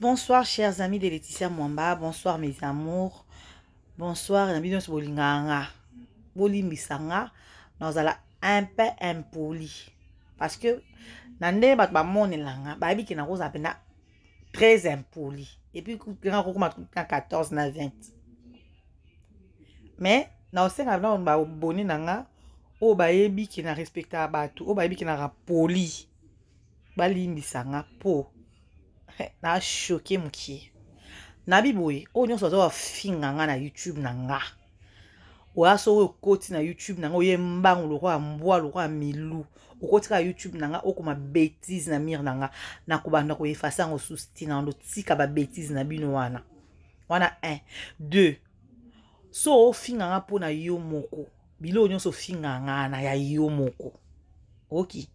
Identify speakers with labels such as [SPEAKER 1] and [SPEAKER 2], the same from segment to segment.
[SPEAKER 1] bonsoir chers amis de Laetitia Mwamba bonsoir mes amours bonsoir na bino nyonso bolingaka nga bolimbisa nga nazala un peu impoli parce que na ndenge bato bamonela nga bayebi ke nakozala mpena très impoli epuis nga kokoma na 14 na 20 mais naosenga na babone na nga oyo bayebi ke na respectaka bato oyo bayebi ke naka poli balimbisa nga mpo na shoke mokie nayebi boye oyo oh, nyonso aza bafinga nga na youtube na nga oya so oyo okoti na youtube na nga oye mbango lokwa ya mbwa lokwa ya milu okoti kaka youtube na nga okoma bétise na mire na nga nakobanda koefase yango susu ti na yando tika babétise na bino wana wana 1 2 so ofinga nga mpo na yo moko biloko nyonso ofinga nga na ya yo moko oki okay.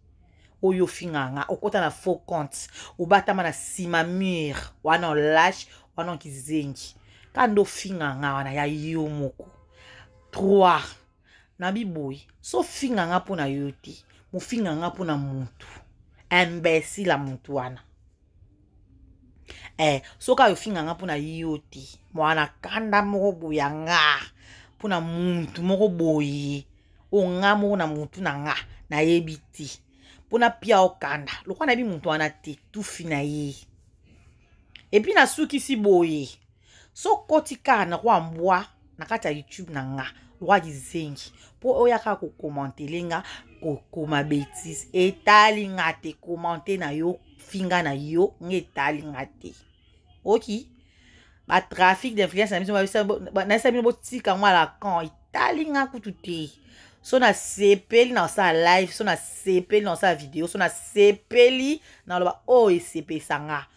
[SPEAKER 1] oyofinganga okota na faux compte obatama na nsima mur wana olache wana onki zengi kanda ofinganga wana ya yo moko 3 nabi boye so ofinganga mpona yo te mofinganga mpona motu imbesile ya motu wana eh, soki ayofinganga mpona yo te mwana kanda moko boya nga mpona motu moko boye onga moko na motu na nga nayebi te mpona pia okanda lokwa nayebi moto wana te tufi na ye epui nasukisi boye sokoti kaka na kwa mbwa na kati ya youtube na nga lokwa kizengi mpo oya kaka kokomantele nga kokoma betise etali nga te komante na yo finga na yo nga etali nga te oki batrafic d'influence na biso nayesa bino botika ngo alacan etali nga kutu te so na sepeli na sa live so na sepeli na sa video so na sepeli na loba oyo oh, esepelisa nga